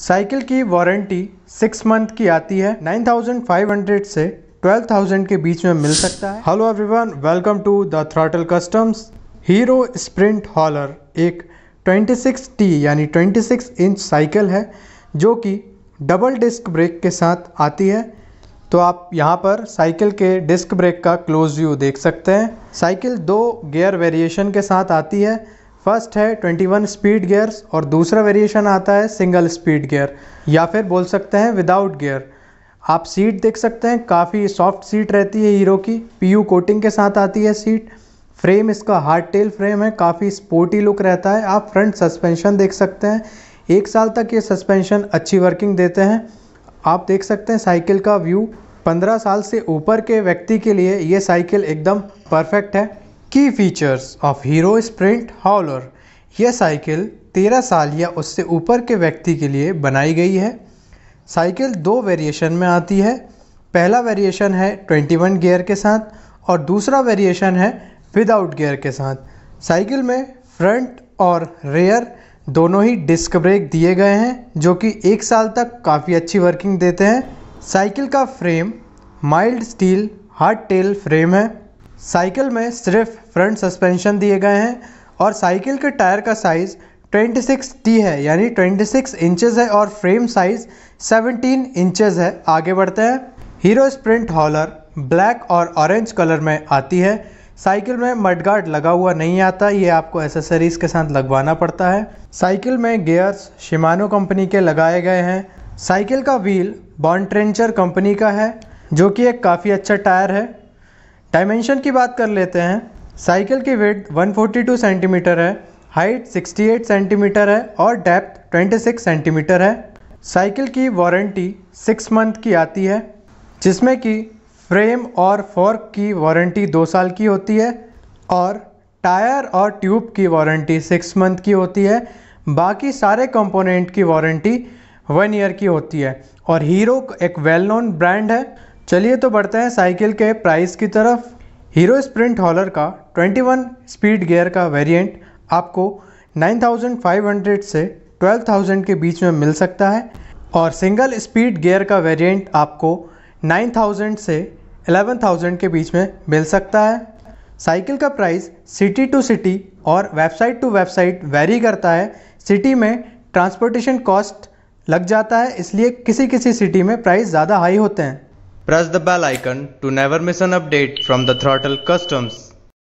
Cycle की warranty six month की आती है 9,500 से 12,000 के बीच में मिल सकता है hello everyone welcome to the throttle customs Hero sprint hauler एक टी यानी 26 इंच साइकिल है जो कि डबल डिस्क ब्रेक के साथ आती है तो आप यहाँ पर साइकिल के डिस्क ब्रेक का क्लोज व्यू देख सकते हैं साइकिल दो गियर वेरिएशन के साथ आती है फर्स्ट है 21 स्पीड गियर्स और दूसरा वेरिएशन आता है सिंगल स्पीड गियर या फिर बोल सकते हैं विदाउट गियर आप सीट देख सकते हैं काफ़ी सॉफ्ट सीट रहती है हीरो की पीयू कोटिंग के साथ आती है सीट फ्रेम इसका हार्ड टेल फ्रेम है काफ़ी स्पोर्टी लुक रहता है आप फ्रंट सस्पेंशन देख सकते हैं एक साल तक ये सस्पेंशन अच्छी वर्किंग देते हैं आप देख सकते हैं साइकिल का व्यू 15 साल से ऊपर के व्यक्ति के लिए ये साइकिल एकदम परफेक्ट है की features of Hero sprint hauler यह साइकिल 13 साल या उससे ऊपर के व्यक्ति के लिए बनाई गई है साइकिल दो वेरिएशन में आती है पहला वेरिएशन है 21 गियर के साथ और दूसरा वेरिएशन है विदाउट गियर के साथ साइकिल में फ्रंट और रेयर दोनों ही डिस्क ब्रेक दिए गए हैं जो कि एक साल तक काफ़ी अच्छी वर्किंग देते हैं साइकिल का frame mild steel hard tail frame है साइकिल में सिर्फ फ्रंट सस्पेंशन दिए गए हैं और साइकिल के टायर का साइज़ 26 टी है यानी 26 इंचेस है और फ्रेम साइज़ 17 इंचेस है आगे बढ़ते हैं हीरो स्प्रिंट हॉलर ब्लैक और ऑरेंज कलर में आती है साइकिल में मडगार्ड लगा हुआ नहीं आता ये आपको एसेसरीज के साथ लगवाना पड़ता है साइकिल में गियर्स शिमानो कंपनी के लगाए गए हैं साइकिल का व्हील बॉन्ट्रेंचर कंपनी का है जो कि एक काफ़ी अच्छा टायर है डायमेंशन की बात कर लेते हैं साइकिल की वेट 142 सेंटीमीटर है हाइट 68 सेंटीमीटर है और डेप्थ 26 सेंटीमीटर है साइकिल की वारंटी सिक्स मंथ की आती है जिसमें कि फ्रेम और फॉर्क की वारंटी दो साल की होती है और टायर और ट्यूब की वारंटी सिक्स मंथ की होती है बाकी सारे कंपोनेंट की वारंटी वन ईयर की होती है और हीरो एक वेल नोन ब्रांड है चलिए तो बढ़ते हैं साइकिल के प्राइस की तरफ हीरो स्प्रिंट हॉलर का 21 स्पीड गियर का वेरिएंट आपको 9,500 से 12,000 के बीच में मिल सकता है और सिंगल स्पीड गियर का वेरिएंट आपको 9,000 से 11,000 के बीच में मिल सकता है साइकिल का प्राइस सिटी टू सिटी और वेबसाइट टू वेबसाइट वेरी करता है सिटी में ट्रांसपोर्टेशन कॉस्ट लग जाता है इसलिए किसी किसी सिटी में प्राइस ज़्यादा हाई होते हैं Press the bell icon to never miss an update from the Throttle Customs.